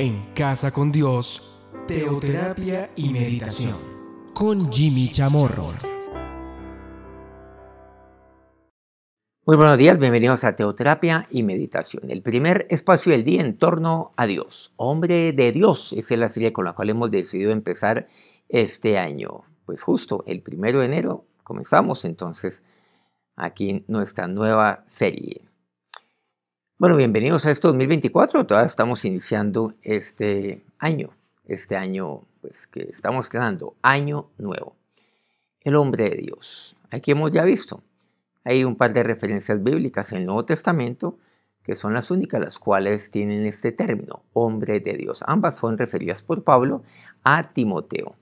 en Casa con Dios, Teoterapia y Meditación, con Jimmy Chamorro. Muy buenos días, bienvenidos a Teoterapia y Meditación, el primer espacio del día en torno a Dios. Hombre de Dios, esa es la serie con la cual hemos decidido empezar este año. Pues justo el primero de enero comenzamos entonces aquí nuestra nueva serie. Bueno, bienvenidos a este 2024. Todavía estamos iniciando este año, este año pues, que estamos creando, año nuevo. El hombre de Dios. Aquí hemos ya visto. Hay un par de referencias bíblicas en el Nuevo Testamento que son las únicas las cuales tienen este término, hombre de Dios. Ambas son referidas por Pablo a Timoteo,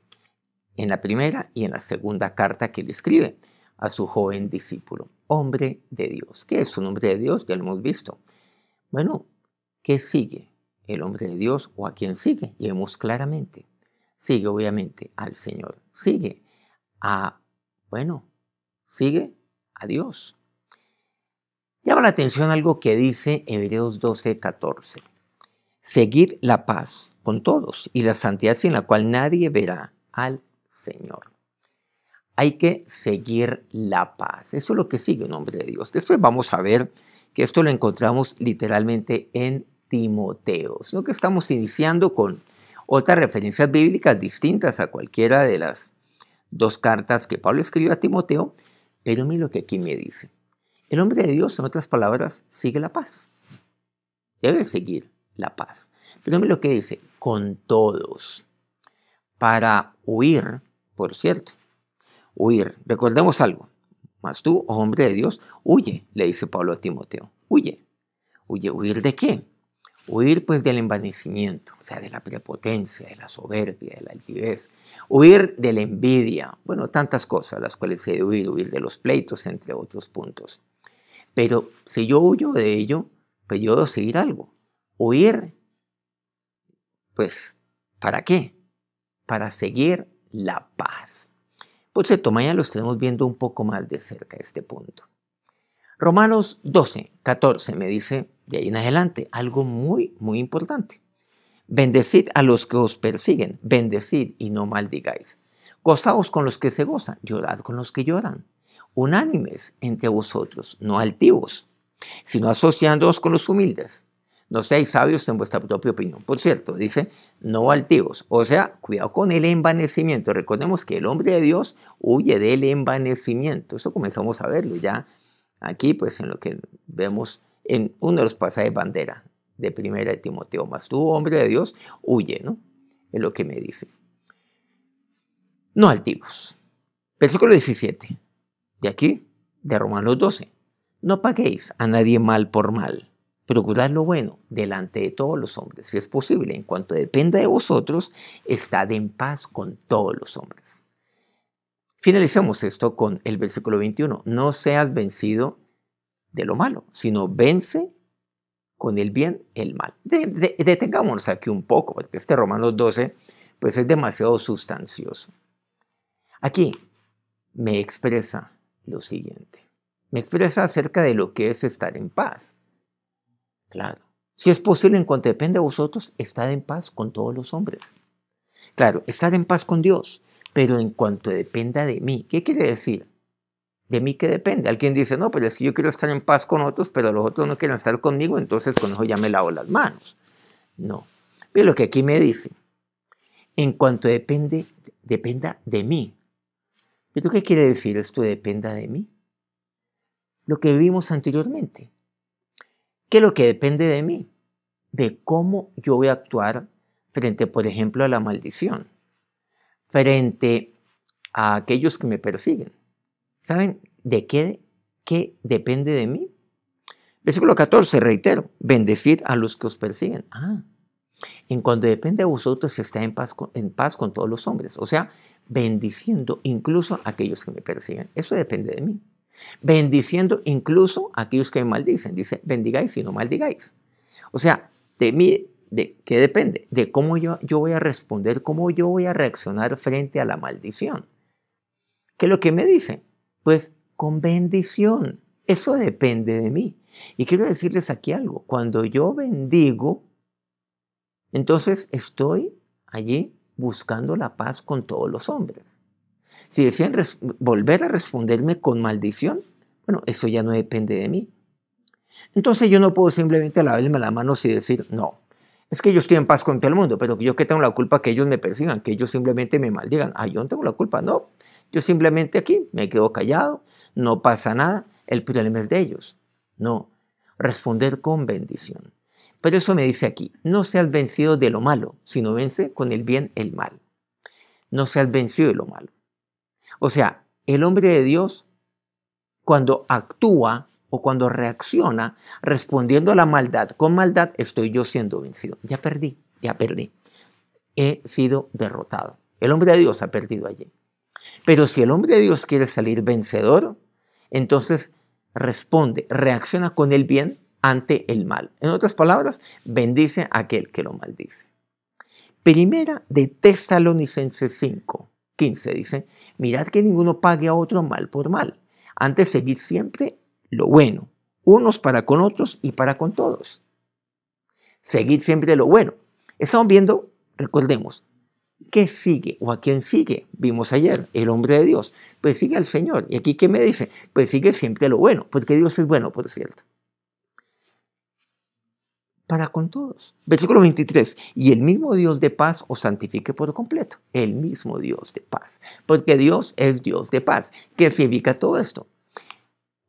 en la primera y en la segunda carta que le escribe a su joven discípulo, hombre de Dios. ¿Qué es un hombre de Dios? Ya lo hemos visto bueno, ¿qué sigue? ¿El hombre de Dios o a quién sigue? Y vemos claramente. Sigue obviamente al Señor. Sigue a, bueno, sigue a Dios. Llama la atención algo que dice Hebreos 12, 14. Seguid la paz con todos y la santidad sin la cual nadie verá al Señor. Hay que seguir la paz. Eso es lo que sigue el nombre de Dios. Después vamos a ver esto lo encontramos literalmente en Timoteo, sino que estamos iniciando con otras referencias bíblicas distintas a cualquiera de las dos cartas que Pablo escribió a Timoteo, pero mire lo que aquí me dice. El hombre de Dios, en otras palabras, sigue la paz. Debe seguir la paz. Pero mira lo que dice, con todos, para huir, por cierto, huir. Recordemos algo, tú, hombre de Dios, huye, le dice Pablo a Timoteo, huye. Huye, huir de qué? Huir pues del envanecimiento, o sea, de la prepotencia, de la soberbia, de la altivez. Huir de la envidia, bueno, tantas cosas las cuales se debe huir, huir de los pleitos, entre otros puntos. Pero si yo huyo de ello, pues yo debo seguir algo. Huir, pues, ¿para qué? Para seguir la paz toma mañana lo estaremos viendo un poco más de cerca este punto. Romanos 12, 14 me dice de ahí en adelante algo muy, muy importante. Bendecid a los que os persiguen, bendecid y no maldigáis. Gozaos con los que se gozan, llorad con los que lloran. Unánimes entre vosotros, no altivos, sino asociándoos con los humildes. No seáis sabios en vuestra propia opinión. Por cierto, dice, no altivos. O sea, cuidado con el envanecimiento. Recordemos que el hombre de Dios huye del envanecimiento. Eso comenzamos a verlo ya aquí, pues en lo que vemos en uno de los pasajes de bandera de primera de Timoteo. Mas tú, hombre de Dios, huye, ¿no? Es lo que me dice. No altivos. Versículo 17. De aquí, de Romanos 12. No paguéis a nadie mal por mal Procurad lo bueno delante de todos los hombres, si es posible, en cuanto dependa de vosotros, estad en paz con todos los hombres. Finalizamos esto con el versículo 21. No seas vencido de lo malo, sino vence con el bien el mal. detengámonos aquí un poco, porque este Romanos 12 pues es demasiado sustancioso. Aquí me expresa lo siguiente. Me expresa acerca de lo que es estar en paz. Claro. Si es posible, en cuanto depende de vosotros, estar en paz con todos los hombres. Claro, estar en paz con Dios, pero en cuanto dependa de mí, ¿qué quiere decir? De mí que depende. Alguien dice, no, pero es que yo quiero estar en paz con otros, pero los otros no quieren estar conmigo, entonces con eso ya me lavo las manos. No. Mira lo que aquí me dice. En cuanto depende, dependa de mí. ¿Pero qué quiere decir esto dependa de mí? Lo que vimos anteriormente que lo que depende de mí, de cómo yo voy a actuar frente, por ejemplo, a la maldición, frente a aquellos que me persiguen. ¿Saben de qué, qué depende de mí? Versículo 14, reitero, bendecir a los que os persiguen. Ah, en cuanto depende de vosotros está en paz, en paz con todos los hombres, o sea, bendiciendo incluso a aquellos que me persiguen. Eso depende de mí bendiciendo incluso a aquellos que maldicen. Dice, bendigáis y no maldigáis. O sea, de mí, de, ¿qué depende? De cómo yo, voy a responder, cómo yo voy a reaccionar frente a la maldición. ¿Qué es lo que me dice? Pues con bendición. Eso depende de mí. Y quiero decirles aquí algo. Cuando yo bendigo, entonces estoy allí buscando la paz con todos los hombres. Si decían volver a responderme con maldición, bueno, eso ya no depende de mí. Entonces yo no puedo simplemente lavarme la mano y decir, no, es que yo estoy en paz con todo el mundo, pero yo que tengo la culpa que ellos me persigan, que ellos simplemente me maldigan. Ah, yo no tengo la culpa, no. Yo simplemente aquí me quedo callado, no pasa nada, el problema es de ellos. No, responder con bendición. Pero eso me dice aquí, no seas vencido de lo malo, sino vence con el bien el mal. No seas vencido de lo malo. O sea, el hombre de Dios, cuando actúa o cuando reacciona respondiendo a la maldad, con maldad estoy yo siendo vencido. Ya perdí, ya perdí. He sido derrotado. El hombre de Dios ha perdido allí. Pero si el hombre de Dios quiere salir vencedor, entonces responde, reacciona con el bien ante el mal. En otras palabras, bendice a aquel que lo maldice. Primera de Tesalonicenses 5, 15 dice, mirad que ninguno pague a otro mal por mal, antes seguid siempre lo bueno, unos para con otros y para con todos. Seguid siempre lo bueno. Estamos viendo, recordemos, ¿qué sigue o a quién sigue? Vimos ayer, el hombre de Dios, sigue al Señor. ¿Y aquí qué me dice? sigue siempre lo bueno, porque Dios es bueno, por cierto para con todos. Versículo 23. Y el mismo Dios de paz os santifique por completo. El mismo Dios de paz. Porque Dios es Dios de paz. ¿Qué significa todo esto?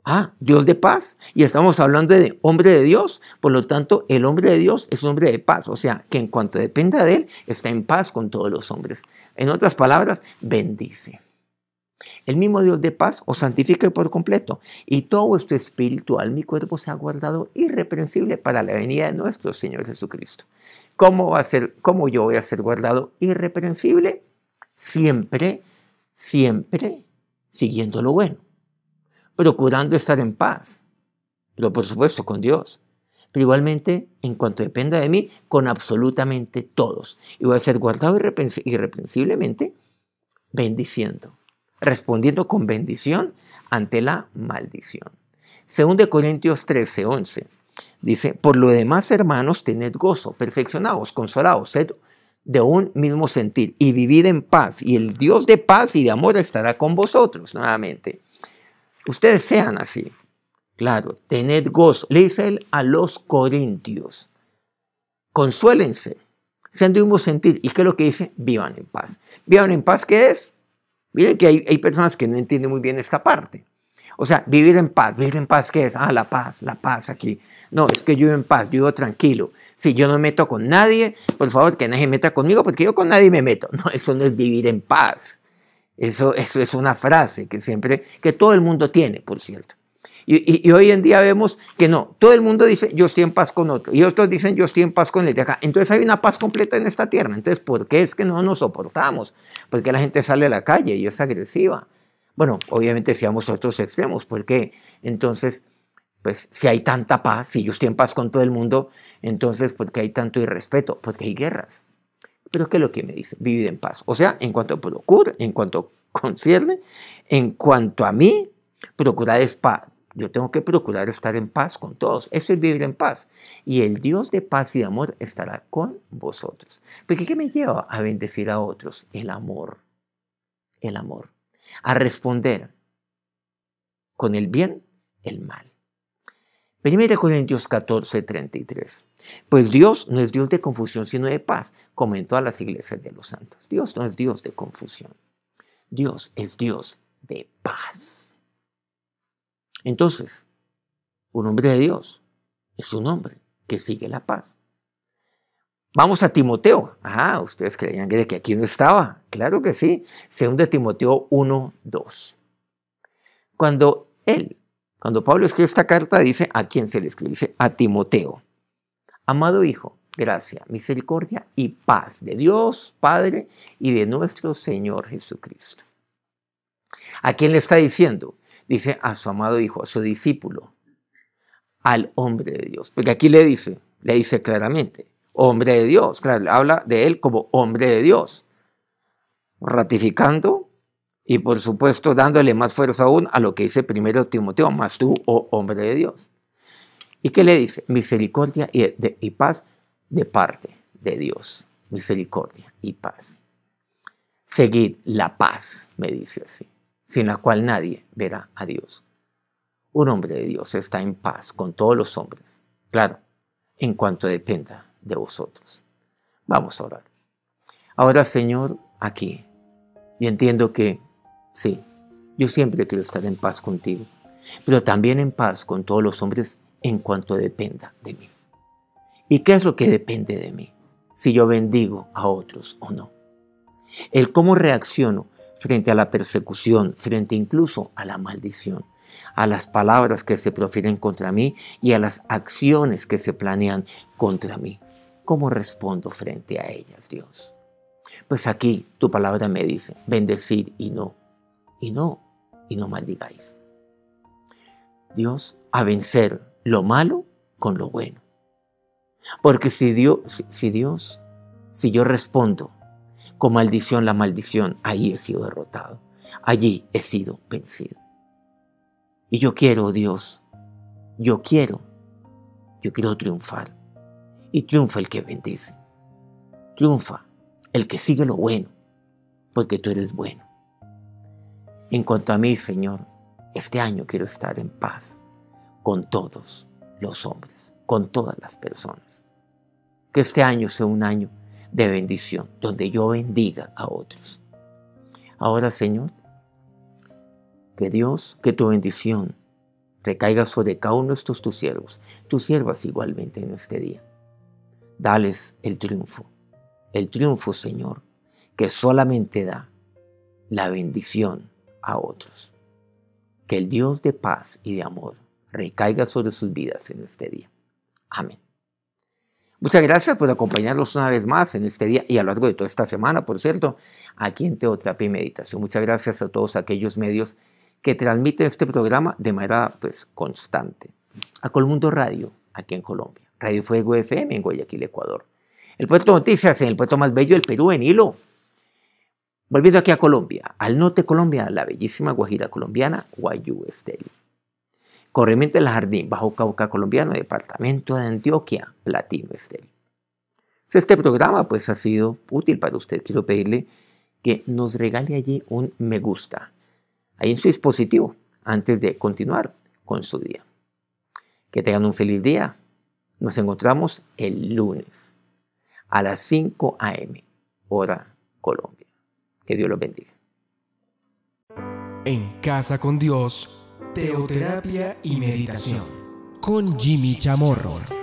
Ah, Dios de paz. Y estamos hablando de hombre de Dios. Por lo tanto, el hombre de Dios es hombre de paz. O sea, que en cuanto dependa de él, está en paz con todos los hombres. En otras palabras, bendice. El mismo Dios de paz os santifique por completo y todo vuestro espíritu, mi cuerpo cuerpo ha guardado irreprensible para la venida de nuestro Señor Jesucristo. ¿Cómo, a ser, cómo yo voy a ser guardado irreprensible? Siempre, siempre siguiendo lo bueno, procurando estar en paz, pero por supuesto con Dios, pero igualmente en cuanto dependa de mí, con absolutamente todos. Y voy a ser guardado irreprensiblemente bendiciendo respondiendo con bendición ante la maldición. de Corintios 13, 11. Dice, por lo demás, hermanos, tened gozo, perfeccionados, consolados, sed de un mismo sentir y vivid en paz. Y el Dios de paz y de amor estará con vosotros nuevamente. Ustedes sean así. Claro, tened gozo. Le dice él a los corintios. Consuélense, sean de un mismo sentir. ¿Y qué es lo que dice? Vivan en paz. ¿Vivan en paz qué es? Miren que hay, personas que no entienden muy bien esta parte. O sea, vivir en paz. ¿Vivir en paz qué es? Ah, la paz, la paz aquí. No, es que yo vivo en paz, yo vivo tranquilo. Si yo no me meto con nadie, por favor, que nadie meta conmigo, porque yo con nadie me meto. No, eso no es vivir en paz. Eso, eso es una frase que siempre, que todo el mundo tiene, por cierto. Y, hoy en día vemos que no, todo el mundo dice yo estoy en paz con otro y otros dicen yo estoy en paz con el de acá. Entonces hay una paz completa en esta tierra. Entonces, ¿por qué es que no nos soportamos? Porque la gente sale a la calle y es agresiva. Bueno, obviamente seamos otros extremos, porque entonces, pues si hay tanta paz, si yo estoy en paz con todo el mundo, entonces, ¿por qué hay tanto irrespeto? Porque hay guerras. Pero ¿qué es lo que me dice? Vivir en paz. O sea, en cuanto procura, en cuanto concierne, en cuanto a mí, procurad paz yo tengo que procurar estar en paz con todos. Eso es vivir en paz. Y el Dios de paz y de amor estará con vosotros. Porque ¿qué me lleva a bendecir a otros? El amor. El amor. A responder con el bien, el mal. Primera Corintios 14, 33. Pues Dios no es Dios de confusión, sino de paz, comentó a las iglesias de los santos. Dios no es Dios de confusión. Dios es Dios de paz. Entonces, un hombre de Dios es un hombre que sigue la paz. Vamos a Timoteo. Ajá, ah, ustedes creían que de que aquí no estaba. Claro que sí. Según de Timoteo 1, 2. Cuando él, cuando Pablo escribe esta carta, dice a quién se le escribe, dice a Timoteo. Amado hijo, gracia, misericordia y paz de Dios Padre y de nuestro Señor Jesucristo. ¿A quién le está diciendo? dice a su amado hijo, a su discípulo, al hombre de Dios. Porque aquí le dice, le dice claramente, hombre de Dios, claro, habla de él como hombre de Dios, ratificando y por supuesto dándole más fuerza aún a lo que dice primero Timoteo, más tú, o oh hombre de Dios. ¿Y qué le dice? Misericordia y, y paz de parte de Dios. Misericordia y paz. Seguid la paz, me dice así sin la cual nadie verá a Dios. Un hombre de Dios está en paz con todos los hombres, claro, en cuanto dependa de vosotros. Vamos a orar. Ahora, Señor, aquí, y entiendo que, sí, yo siempre quiero estar en paz contigo, pero también en paz con todos los hombres en cuanto dependa de mí. ¿Y qué es lo que depende de mí? Si yo bendigo a otros o no. El cómo reacciono frente a la persecución, frente incluso a la maldición, a las palabras que se profieren contra mí y a las acciones que se planean contra mí. ¿Cómo respondo frente a ellas, Dios? Pues aquí tu palabra me dice, bendecid y no, y no, y no maldigáis. Dios, a vencer lo malo con lo bueno. Porque si Dios, si Dios, si yo respondo con maldición la maldición, ahí he sido derrotado, allí he sido vencido. Y yo quiero, oh Dios, yo quiero, yo quiero triunfar. Y triunfa el que bendice, triunfa el que sigue lo bueno, porque tú eres bueno. En cuanto a mí, Señor, este año quiero estar en paz con todos los hombres, con todas las personas. Que este año sea un año de bendición, donde yo bendiga a otros. Ahora, Señor, que Dios, que tu bendición recaiga sobre cada uno de estos tus siervos, tus siervas igualmente en este día. Dales el triunfo, el triunfo, Señor, que solamente da la bendición a otros. Que el Dios de paz y de amor recaiga sobre sus vidas en este día. Amén. Muchas gracias por acompañarnos una vez más en este día y a lo largo de toda esta semana, por cierto, aquí en Teoterapia y Meditación. Muchas gracias a todos aquellos medios que transmiten este programa de manera pues, constante. A Colmundo Radio, aquí en Colombia. Radio Fuego FM en Guayaquil, Ecuador. El puerto Noticias en el puerto más bello del Perú, en Hilo. Volviendo aquí a Colombia, al norte de Colombia, la bellísima Guajira colombiana, Guayú Estéreo. Corrientes La Jardín, Bajo Cauca Colombiano, Departamento de Antioquia, Platino Estel. Si pues este programa pues, ha sido útil para usted, quiero pedirle que nos regale allí un me gusta, ahí en su dispositivo, antes de continuar con su día. Que tengan un feliz día. Nos encontramos el lunes a las 5 a.m., hora Colombia. Que Dios los bendiga. En casa con Dios Teoterapia y Meditación con Jimmy Chamorro.